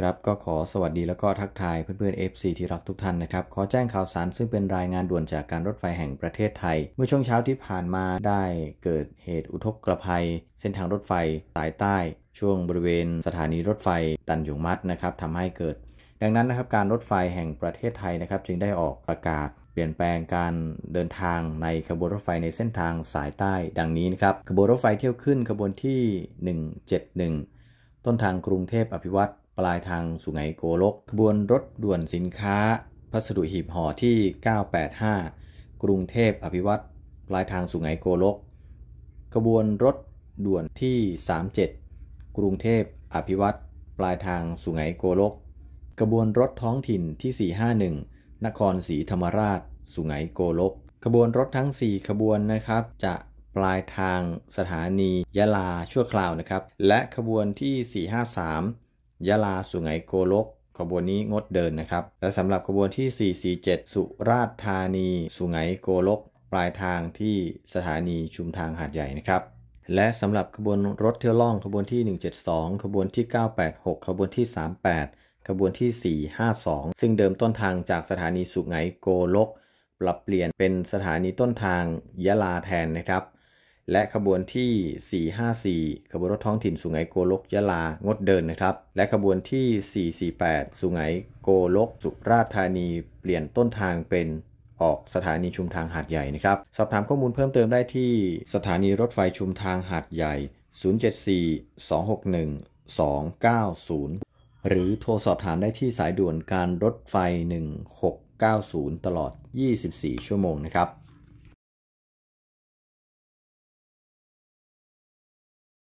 ครับก็ขอสวัสดีแล้วก็ทักทายเพื่อนๆ FC ที่รักทุกท่านนะครับขอแจ้งข่าวสาร ซึ่งเป็นรายงานด่วนจากการรถไฟแห่งประเทศไทย เมื่อช่วงเช้าที่ผ่านมาได้เกิดเหตุอุทกภัยเส้นทางรถไฟสายใต้ ช่วงบริเวณสถานีรถไฟตันยงมัดนะครับทำให้เกิด ดังนั้นนะครับการรถไฟแห่งประเทศไทยนะครับจึงได้ออกประกาศเปลี่ยนแปลงการเดินทางในขบวนรถไฟในเส้นทางสายใต้ ดังนี้นะครับขบวนรถไฟเที่ยวขึ้น ขบวนที่ 171 ต้นทางกรุงเทพอภิวัตปลายทางสุไหงโกลก ขบวนรถด่วนสินค้า พัสดุหีบห่อที่ 985 กรุงเทพอภิวัตรปลายทางสุไหงโกลก ขบวนรถด่วนที่ 37 กรุงเทพอภิวัตรปลายทางสุไหงโกลก ขบวนรถท้องถิ่นที่ 451นครศรีธรรมราช สุไหงโกลก ขบวนรถทั้ง 4 ขบวนนะครับ จะปลายทางสถานียะลาชั่วคราวนะครับ และขบวนที่ 453ยะลาสุไหงโกลก ขบวนนี้งดเดินนะครับ และสำหรับขบวนที่ 447 สุราษฎร์ธานีสุไหงโกลก ปลายทางที่สถานีชุมทางหาดใหญ่นะครับ และสำหรับขบวนรถเที่ยวล่องขบวนที่ 172ขบวนที่986ขบวนที่38ขบวนที่452 ซึ่งเดิมต้นทางจากสถานีสุไหงโกลก ปรับเปลี่ยนเป็นสถานีต้นทางยะลาแทนนะครับและขบวนที่ 454 ขบวนรถท้องถิ่น สุไหงโกลกยะลา งดเดินนะครับ และขบวนที่ 448 สุไหงโกลก สุราษฎร์ธานีเปลี่ยนต้นทางเป็นออกสถานีชุมทางหาดใหญ่นะครับสอบถามข้อมูลเพิ่มเติมได้ที่สถานีรถไฟชุมทางหาดใหญ่ 074 261 290 หรือโทรสอบถามได้ที่สายด่วนการรถไฟ 1690 ตลอด 24 ชั่วโมงนะครับ